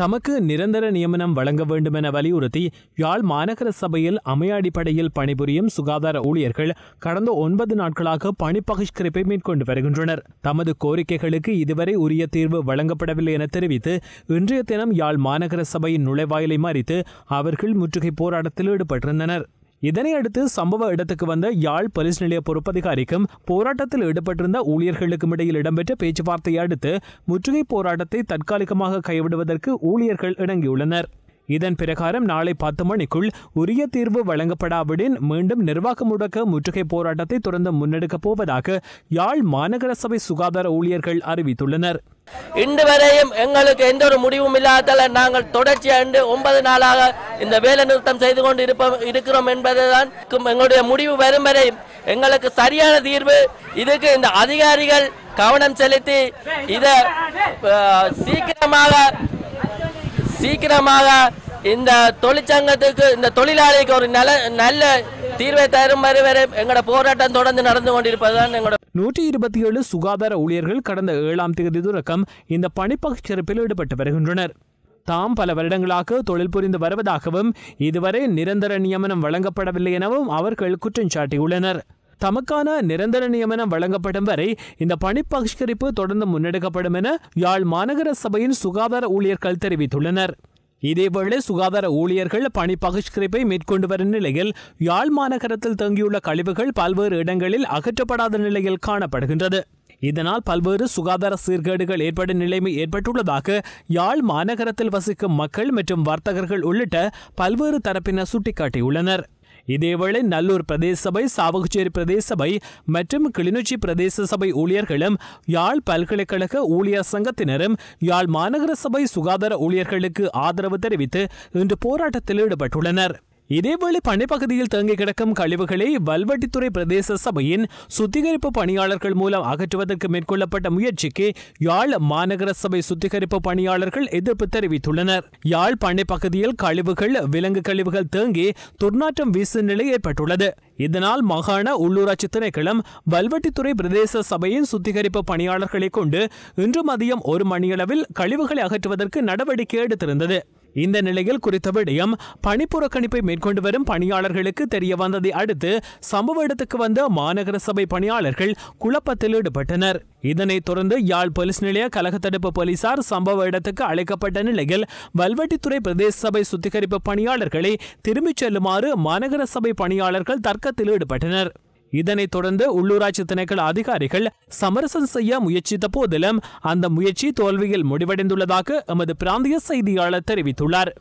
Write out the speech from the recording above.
தமக்கு நிரந்தர நியமனம் வழங்க வேண்டுமென வலியுறுத்தி யாழ் மாநகர சபையில் அமையாடிப்படையில் பணிபுரியும் சுகாதார ஊழியர்கள் கடந்த ஒன்பது நாட்களாக பணி பகிஷ்கரிப்பை மேற்கொண்டு வருகின்றனர் தமது கோரிக்கைகளுக்கு இதுவரை உரிய தீர்வு வழங்கப்படவில்லை என தெரிவித்து இன்றைய தினம் யாழ் மாநகர சபையின் நுழைவாயிலை மறித்து அவர்கள் முற்றுகை போராட்டத்தில் ஈடுபட்டிருந்தனர் இதனையடுத்து சம்பவ இடத்துக்கு வந்த யாழ் பரிசு நிலைய பொறுப்பதிகாரிக்கும் போராட்டத்தில் ஈடுபட்டிருந்த ஊழியர்களுக்கும் இடையில் இடம்பெற்ற பேச்சுவார்த்தையை அடுத்து முற்றுகை போராட்டத்தை தற்காலிகமாக கைவிடுவதற்கு ஊழியர்கள் இணங்கியுள்ளனர் இதன் பிரகாரம் நாளை பத்து மணிக்குள் உரிய தீர்வு வழங்கப்படாவிடின் மீண்டும் நிர்வாக முடக்க முற்றுகை போராட்டத்தை தொடர்ந்து முன்னெடுக்கப் போவதாக யாழ் மாநகர சபை சுகாதார ஊழியர்கள் அறிவித்துள்ளனர் இன்று வரையும் எங்களுக்கு எந்த ஒரு முடிவும் இல்லாத நாங்கள் தொடர்ச்சியாக ஒன்பது நாளாக இந்த வேலை நிறுத்தம் செய்து கொண்டு இருப்போம் இருக்கிறோம் என்பதுதான் எங்களுடைய முடிவு வரும் வரை எங்களுக்கு சரியான தீர்வு இதுக்கு இந்த அதிகாரிகள் கவனம் செலுத்தி இதை சீக்கிரமாக சீக்கிரமாக இந்த தொழிற்சங்கத்துக்கு இந்த தொழிலாளிக்கு ஒரு நல்ல நல்ல தீர்வை தரும் வரை எங்களோட போராட்டம் தொடர்ந்து நடந்து கொண்டிருப்பதுதான் எங்களோட நூற்றி இருபத்தி ஏழு சுகாதார ஊழியர்கள் கடந்த ஏழாம் தேதி தொடக்கம் இந்த பணிப்பகச்சிறப்பில் ஈடுபட்டு வருகின்றனர் தாம் பல வருடங்களாக தொழில் புரிந்து வருவதாகவும் இதுவரை நிரந்தர நியமனம் வழங்கப்படவில்லை எனவும் அவர்கள் குற்றம் சாட்டியுள்ளனர் தமக்கான நிரந்தர நியமனம் வழங்கப்படும் வரை இந்த பணி தொடர்ந்து முன்னெடுக்கப்படும் என யாழ் மாநகர சபையின் சுகாதார ஊழியர்கள் தெரிவித்துள்ளனர் இதேவேளை சுகாதார ஊழியர்கள் பணி பகிஷ்கரிப்பை மேற்கொண்டு வரும் நிலையில் யாழ் மாநகரத்தில் தங்கியுள்ள கழிவுகள் பல்வேறு இடங்களில் அகற்றப்படாத நிலையில் காணப்படுகின்றது இதனால் பல்வேறு சுகாதார சீர்கேடுகள் ஏற்படும் நிலைமை ஏற்பட்டுள்ளதாக யாழ் மாநகரத்தில் வசிக்கும் மக்கள் மற்றும் வர்த்தகர்கள் உள்ளிட்ட பல்வேறு தரப்பினர் சுட்டிக்காட்டியுள்ளனர் இதேவேளை நல்லூர் பிரதேச சபை சாவகச்சேரி பிரதேச சபை மற்றும் கிளிநொச்சி பிரதேச சபை ஊழியர்களும் யாழ் பல்கலைக்கழக ஊழியர் சங்கத்தினரும் யாழ் மாநகர சபை சுகாதார ஊழியர்களுக்கு ஆதரவு தெரிவித்து இன்று போராட்டத்தில் ஈடுபட்டுள்ளனர் இதேவேளை பனைப்பகுதியில் தேங்கி கிடக்கும் கழிவுகளை வல்வட்டித்துறை பிரதேச சபையின் சுத்திகரிப்பு பணியாளர்கள் மூலம் அகற்றுவதற்கு மேற்கொள்ளப்பட்ட முயற்சிக்கு யாழ் மாநகர சபை சுத்திகரிப்பு பணியாளர்கள் எதிர்ப்பு தெரிவித்துள்ளனர் யாழ் பனைப்பகுதியில் கழிவுகள் விலங்கு கழிவுகள் தேங்கி துர்நாற்றம் வீசும் நிலை ஏற்பட்டுள்ளது இதனால் மாகாண உள்ளூராட்சி திணைக்களம் வல்வட்டித்துறை பிரதேச சபையின் சுத்திகரிப்பு பணியாளர்களை கொண்டு இன்று மதியம் ஒரு மணியளவில் கழிவுகளை அகற்றுவதற்கு நடவடிக்கை எடுத்திருந்தது இந்த நிலையில் குறித்த விடயம் பணிப்புறக்கணிப்பை மேற்கொண்டு வரும் பணியாளர்களுக்கு தெரிய வந்ததை அடுத்து சம்பவ இடத்துக்கு வந்த மாநகர சபை பணியாளர்கள் குழப்பத்தில் ஈடுபட்டனர் இதனைத் தொடர்ந்து யாழ் போலீஸ் நிலைய கலக தடுப்பு போலீசார் சம்பவ இடத்துக்கு அழைக்கப்பட்ட நிலையில் வல்வெட்டித்துறை பிரதேச சபை சுத்திகரிப்பு பணியாளர்களை திரும்பிச் செல்லுமாறு மாநகர சபை பணியாளர்கள் தர்க்கத்தில் ஈடுபட்டனர் இதனைத் தொடர்ந்து உள்ளூராட்சி திணைக்கள அதிகாரிகள் சமரசம் செய்ய முயற்சித்த போதிலும் அந்த முயற்சி தோல்வியில் முடிவடைந்துள்ளதாக எமது பிராந்திய செய்தியாளர் தெரிவித்துள்ளார்